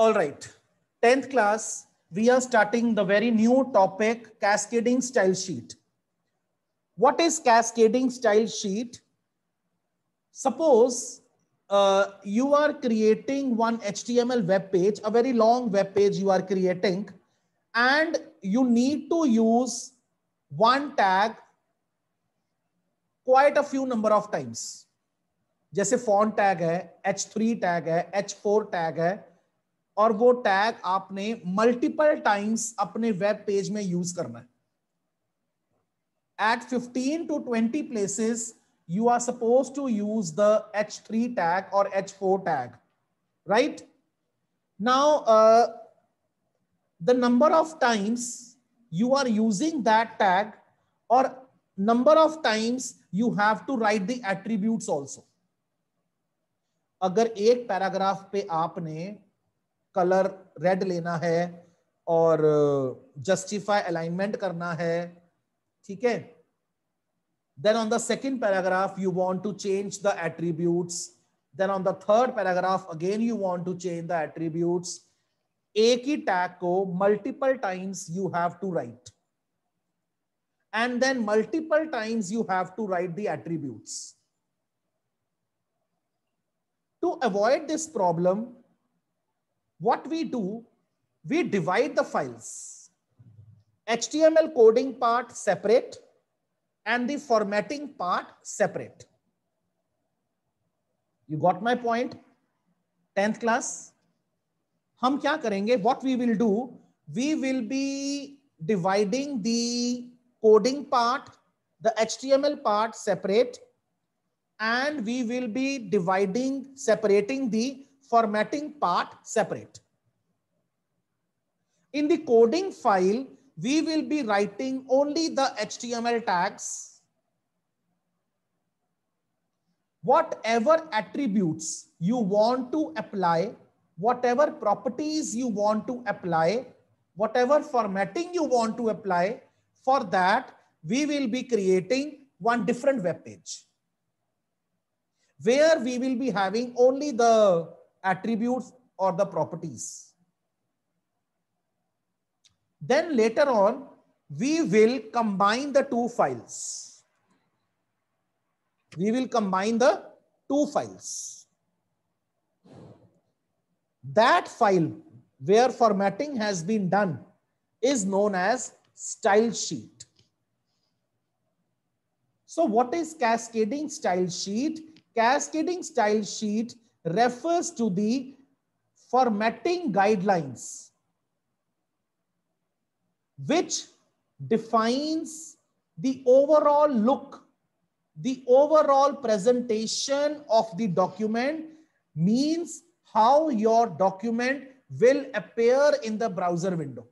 All right, 10th class, we are starting the very new topic, cascading style sheet. What is cascading style sheet? Suppose uh, you are creating one HTML web page, a very long web page you are creating, and you need to use one tag quite a few number of times. a font tag h H3 tag h H4 tag और वो tag आपने multiple times अपने web page में use करना है at 15 to 20 places you are suppose to use the H three tag और H four tag right now the number of times you are using that tag और number of times you have to write the attribute also अगर एक paragraph पे आपने colour red लेना है और justify alignment करना है ठीक है then on the second paragraph you want to change the attribute then on the third paragraph again you want to change the attribute एक ही टैग को multiple times you have to write and then multiple times you have to write the attributes to avoid this problem what we do, we divide the files. HTML coding part separate and the formatting part separate. You got my point? 10th class. हम kya karenge? what we will do, we will be dividing the coding part, the HTML part separate and we will be dividing, separating the formatting part separate. In the coding file, we will be writing only the HTML tags. Whatever attributes you want to apply, whatever properties you want to apply, whatever formatting you want to apply, for that we will be creating one different web page where we will be having only the attributes or the properties. Then later on, we will combine the two files. We will combine the two files. That file where formatting has been done is known as style sheet. So what is cascading style sheet? Cascading style sheet refers to the formatting guidelines which defines the overall look, the overall presentation of the document means how your document will appear in the browser window.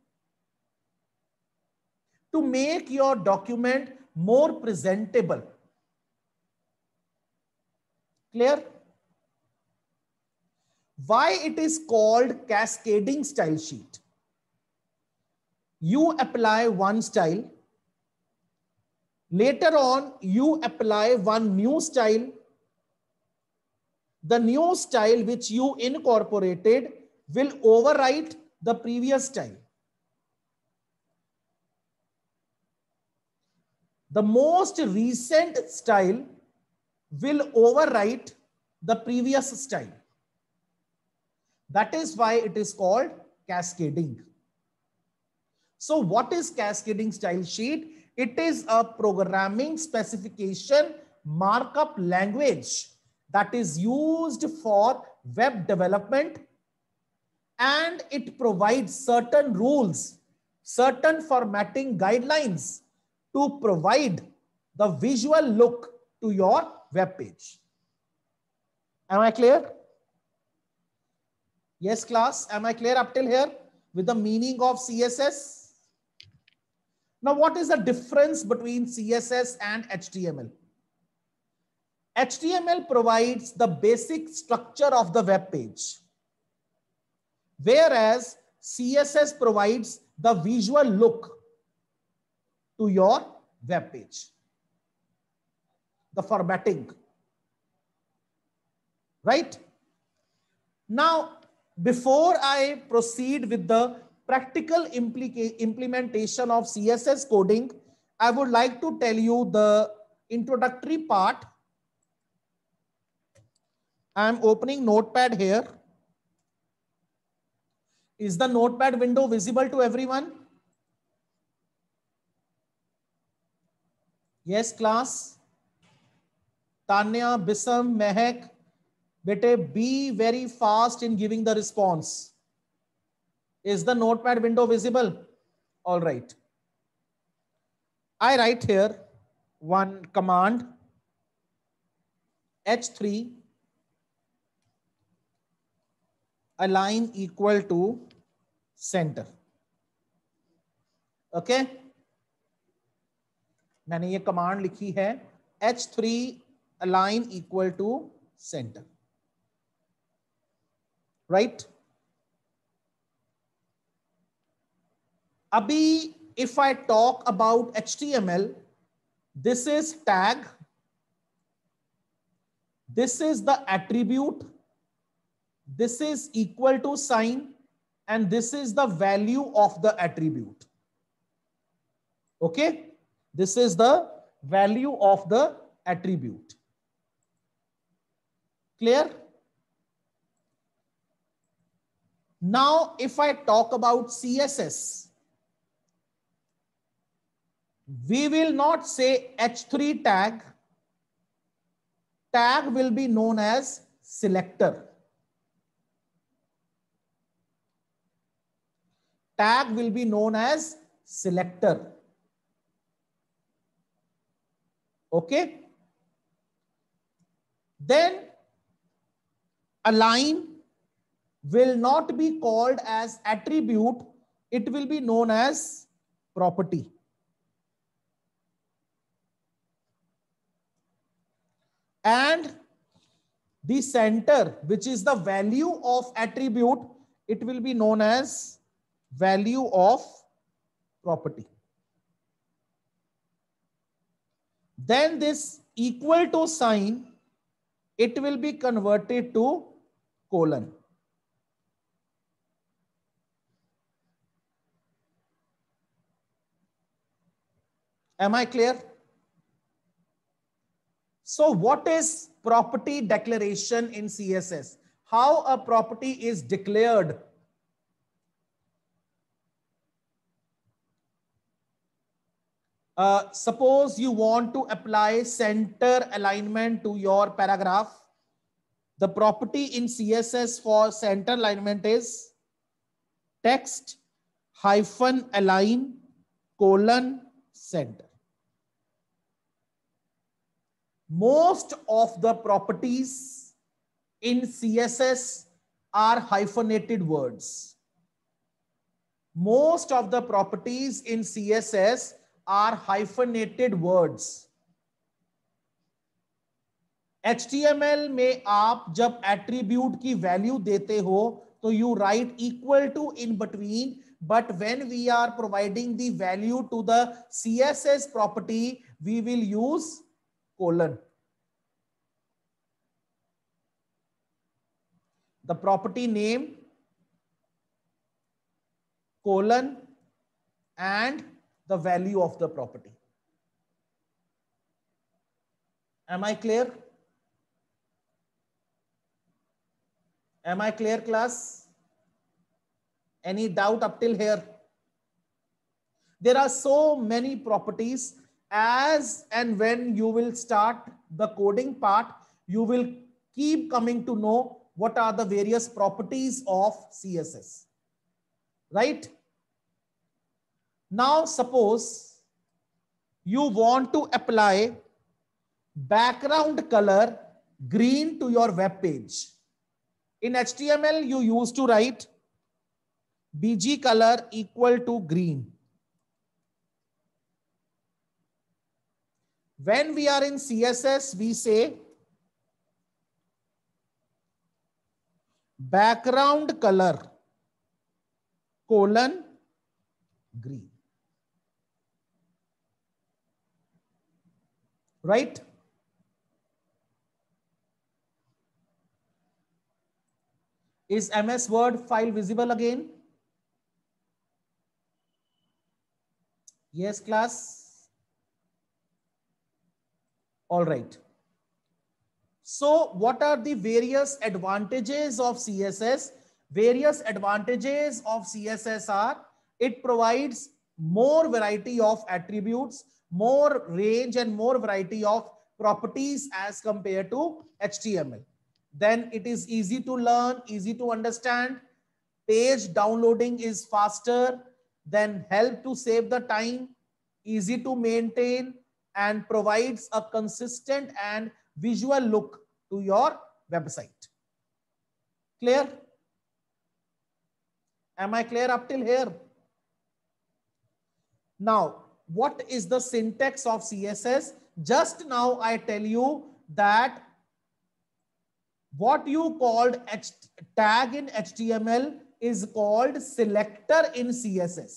To make your document more presentable. Clear? why it is called cascading style sheet. You apply one style. Later on, you apply one new style. The new style which you incorporated will overwrite the previous style. The most recent style will overwrite the previous style. That is why it is called cascading. So what is cascading style sheet? It is a programming specification markup language that is used for web development and it provides certain rules, certain formatting guidelines to provide the visual look to your web page. Am I clear? Yes, class. Am I clear up till here with the meaning of CSS? Now, what is the difference between CSS and HTML? HTML provides the basic structure of the web page, whereas CSS provides the visual look to your web page, the formatting, right? Now, before I proceed with the practical implementation of CSS coding, I would like to tell you the introductory part. I'm opening notepad here. Is the notepad window visible to everyone? Yes, class. Tanya, Bisam, Mehek, बेटे be very fast in giving the response is the notepad window visible all right I write here one command H three align equal to center okay मैंने ये command लिखी है H three align equal to center right? Abhi, if I talk about HTML, this is tag. This is the attribute. This is equal to sign. And this is the value of the attribute. Okay. This is the value of the attribute. Clear? Now, if I talk about CSS, we will not say H3 tag. Tag will be known as selector. Tag will be known as selector. Okay. Then align will not be called as attribute. It will be known as property. And the center, which is the value of attribute, it will be known as value of property. Then this equal to sign, it will be converted to colon. Am I clear? So what is property declaration in CSS? How a property is declared? Uh, suppose you want to apply center alignment to your paragraph. The property in CSS for center alignment is text hyphen align colon center most of the properties in CSS are hyphenated words. Most of the properties in CSS are hyphenated words. HTML में आप जब attribute की value देते हो तो you write equal to in between but when we are providing the value to the CSS property we will use colon. the property name colon and the value of the property. Am I clear? Am I clear class? Any doubt up till here? There are so many properties as and when you will start the coding part, you will keep coming to know what are the various properties of CSS, right? Now, suppose you want to apply background color green to your web page. In HTML, you used to write bg color equal to green. When we are in CSS, we say background color colon green right is ms word file visible again yes class all right so what are the various advantages of CSS? Various advantages of CSS are it provides more variety of attributes, more range and more variety of properties as compared to HTML. Then it is easy to learn, easy to understand. Page downloading is faster, then help to save the time, easy to maintain and provides a consistent and visual look to your website. Clear? Am I clear up till here? Now, what is the syntax of CSS? Just now I tell you that what you called H tag in HTML is called selector in CSS.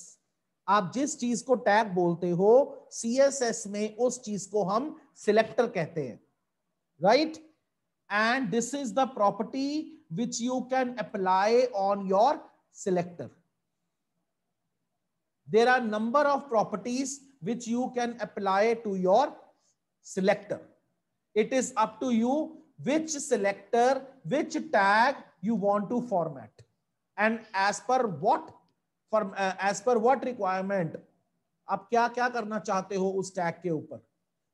आप जिस चीज को tag बोलते हो CSS में उस चीज को हम सिलेक्टर कहते हैं right? And this is the property which you can apply on your selector. There are number of properties which you can apply to your selector. It is up to you which selector, which tag you want to format. And as per what for, uh, as per what requirement आप kya kya karna chahte ho us tag ke upar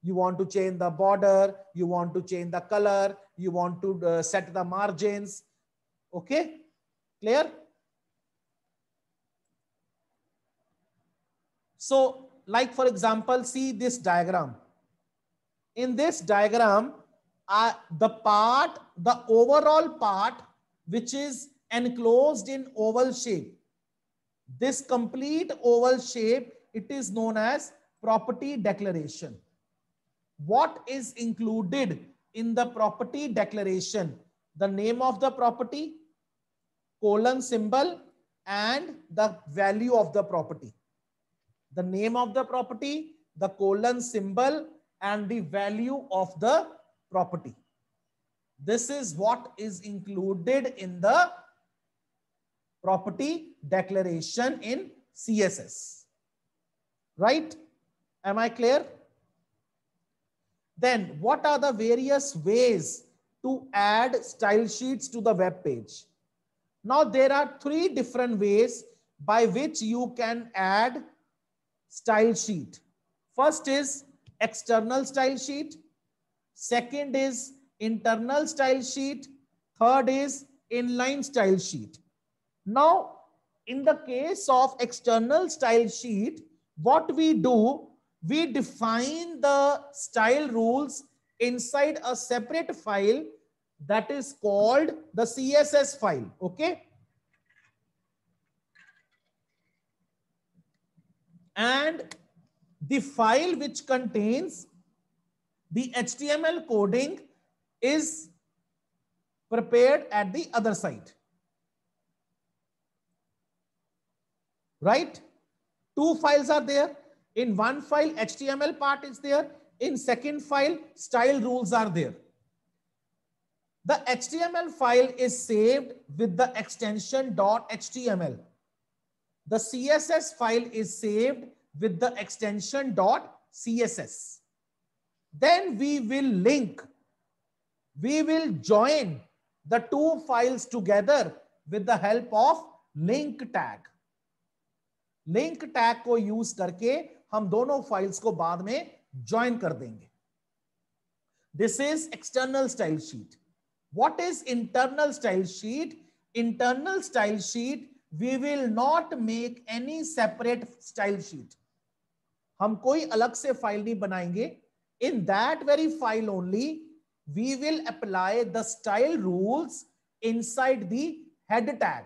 you want to change the border, you want to change the color, you want to uh, set the margins. Okay, clear? So like for example, see this diagram. In this diagram, uh, the part, the overall part, which is enclosed in oval shape. This complete oval shape, it is known as property declaration what is included in the property declaration the name of the property colon symbol and the value of the property the name of the property the colon symbol and the value of the property this is what is included in the property declaration in css right am i clear then what are the various ways to add style sheets to the web page? Now there are three different ways by which you can add style sheet. First is external style sheet. Second is internal style sheet. Third is inline style sheet. Now, in the case of external style sheet, what we do we define the style rules inside a separate file that is called the CSS file. Okay. And the file which contains the HTML coding is prepared at the other side. Right? Two files are there in one file, HTML part is there. In second file, style rules are there. The HTML file is saved with the extension .html. The CSS file is saved with the extension .css. Then we will link, we will join the two files together with the help of link tag. Link tag ko use karke. हम दोनों files को बाद में join कर देंगे this is external style sheet what is internal style sheet internal style sheet we will not make any separate style sheet हम कोई अलग से फाइल नहीं बनाएंगे in that very file only we will apply the style rules side the head tag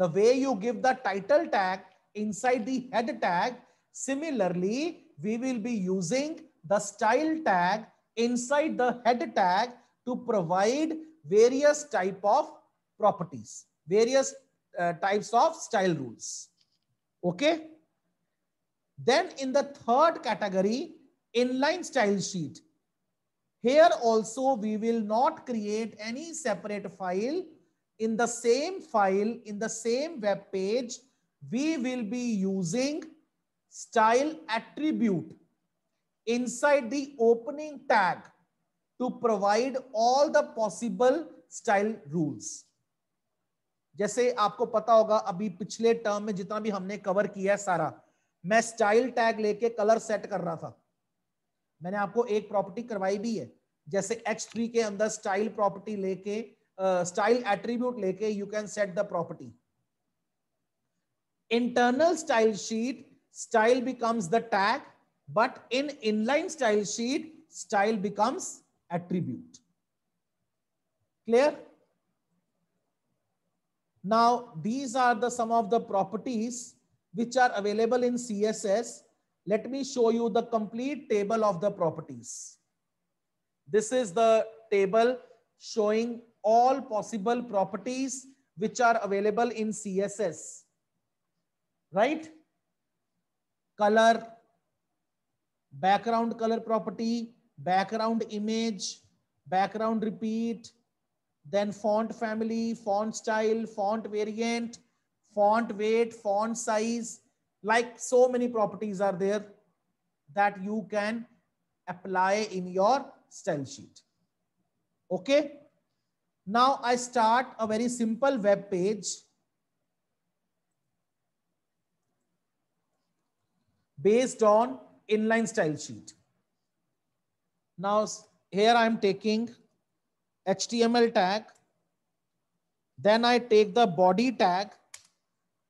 the way you give the title tag in the head tag Similarly, we will be using the style tag inside the head tag to provide various type of properties, various uh, types of style rules. Okay. Then in the third category, inline style sheet. Here also we will not create any separate file. In the same file, in the same web page, we will be using style attribute inside the opening tag to provide all the possible style rules जैसे आपको पता होगा अभी पिछले term में जितना भी हमने कवर किया है सारा मैं स्टाइल टैग लेके कलर सेट कर रहा था मैंने आपको एक प्रॉपर्टी करवाई भी है जैसे एक्स थ्री के अंदर स्टाइल प्रॉपर्टी लेके स्टाइल एट्रीब्यूट लेके you can set the property internal style sheet style becomes the tag, but in inline style sheet, style becomes attribute. Clear? Now, these are the some of the properties which are available in CSS. Let me show you the complete table of the properties. This is the table showing all possible properties which are available in CSS, right? color, background color property, background image, background repeat, then font family, font style, font variant, font weight, font size, like so many properties are there that you can apply in your style sheet. Okay. Now I start a very simple web page based on inline style sheet. Now here I'm taking HTML tag. Then I take the body tag.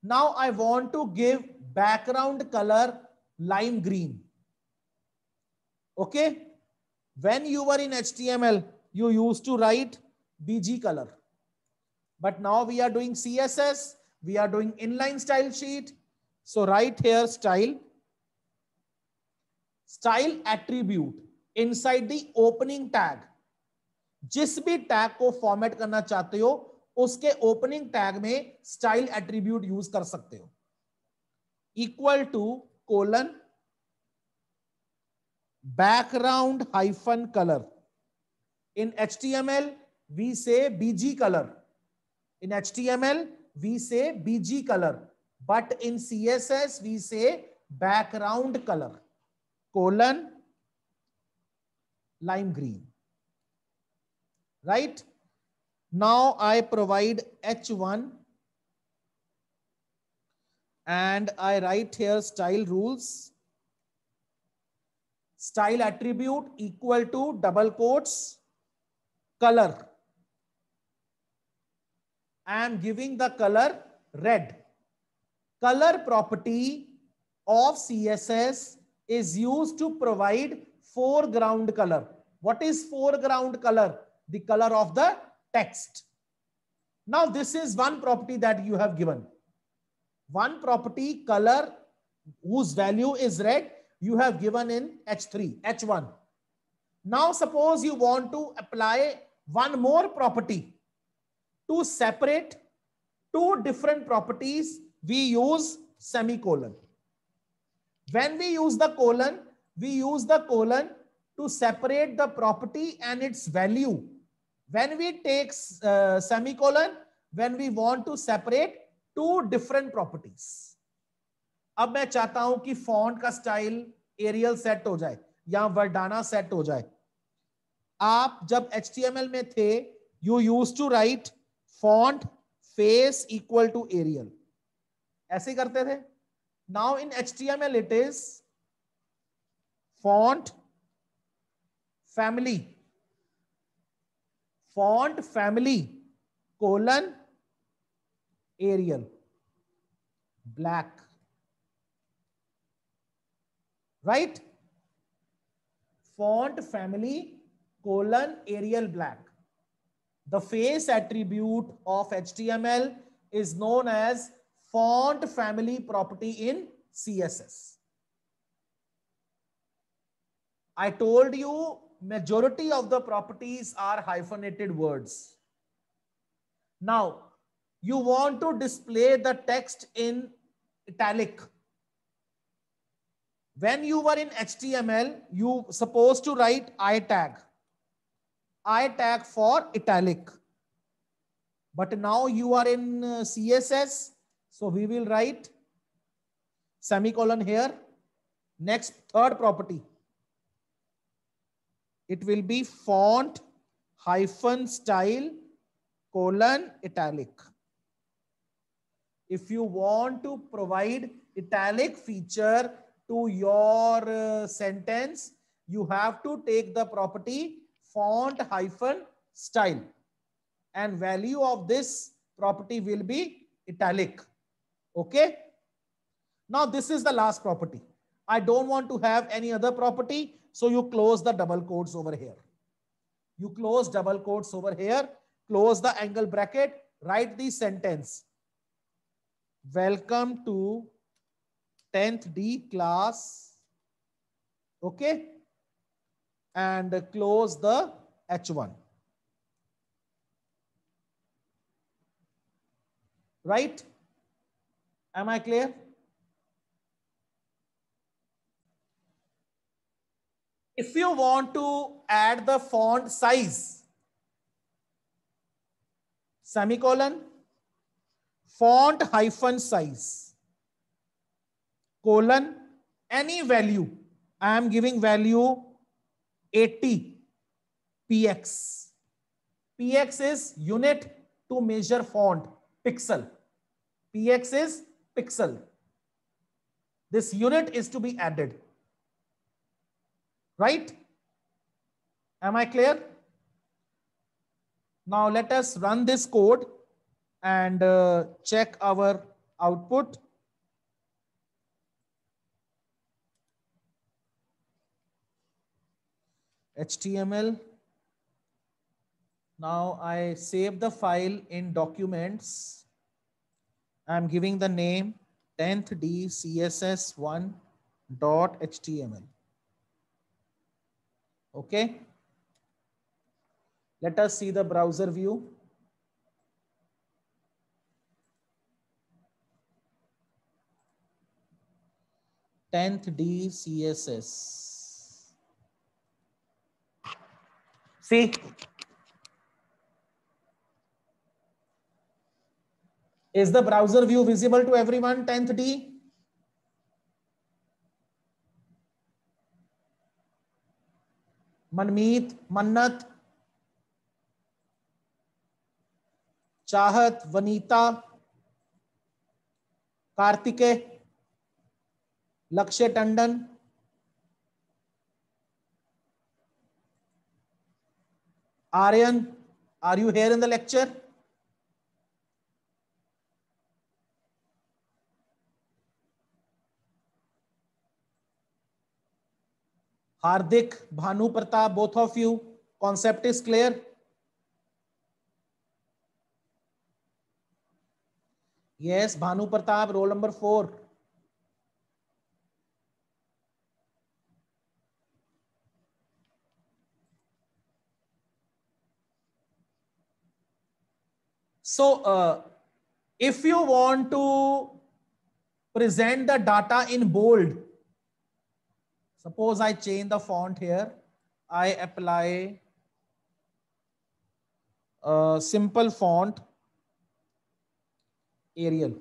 Now I want to give background color lime green. Okay. When you were in HTML, you used to write BG color. But now we are doing CSS. We are doing inline style sheet. So right here style style attribute inside the opening tag जिस भी tag को format करना चाहते हो उसके opening tag में style attribute use कर सकते हो equal to colon background hyphen colour in H T M L we say BG colour in H T M L we say BG colour but in C S S we say background colour colon lime green. Right? Now I provide H1 and I write here style rules. Style attribute equal to double quotes color. I am giving the color red. Color property of CSS is used to provide foreground color. What is foreground color? The color of the text. Now, this is one property that you have given. One property color whose value is red, you have given in H3, H1. Now, suppose you want to apply one more property to separate two different properties, we use semicolon. when we use the colon we use the colon to separate the property and its value when we take uh, semicolon when we want to separate two different properties ab main chahta hu ki font ka style arial set ho jaye ya verdana set ho jaye aap jab html mein the you used to write font face equal to arial aise karte the Now in HTML, it is font family. Font family colon Arial black. Right? Font family colon Arial black. The face attribute of HTML is known as font family property in CSS. I told you majority of the properties are hyphenated words. Now, you want to display the text in italic. When you were in HTML, you supposed to write I tag. I tag for italic. But now you are in uh, CSS, so we will write semicolon here. Next third property. It will be font hyphen style colon italic. If you want to provide italic feature to your uh, sentence, you have to take the property font hyphen style and value of this property will be italic. Okay. Now this is the last property. I don't want to have any other property. So you close the double quotes over here. You close double quotes over here, close the angle bracket, write the sentence. Welcome to 10th D class. Okay. And close the H1. Right. Am I clear? If you want to add the font size, semicolon, font hyphen size, colon, any value. I am giving value 80 px. px is unit to measure font, pixel. px is pixel. This unit is to be added. Right? Am I clear? Now let us run this code and uh, check our output. HTML. Now I save the file in documents. I'm giving the name 10th D CSS1 dot HTML. Okay. Let us see the browser view. Tenth D CSS. See, Is the browser view visible to everyone? 10th D. Manmeet Mannat Chahat Vanita Kartikey Lakshya Tandon Aryan are you here in the lecture Hardik Bhanu Pratap both of you concept is clear yes Bhanu Pratap roll number four so uh, if you want to present the data in bold Suppose I change the font here. I apply a simple font Arial.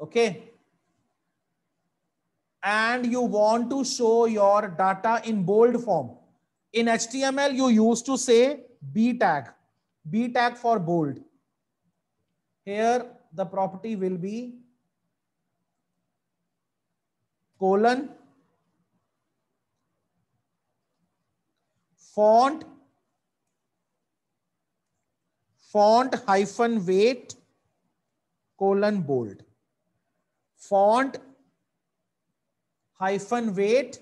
Okay. And you want to show your data in bold form. In HTML, you used to say B tag, B tag for bold. Here, the property will be colon font font hyphen weight colon bold font hyphen weight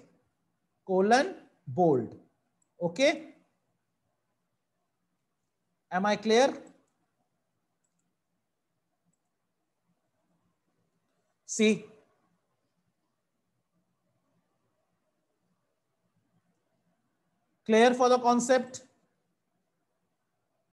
colon bold okay am i clear see Clear for the concept?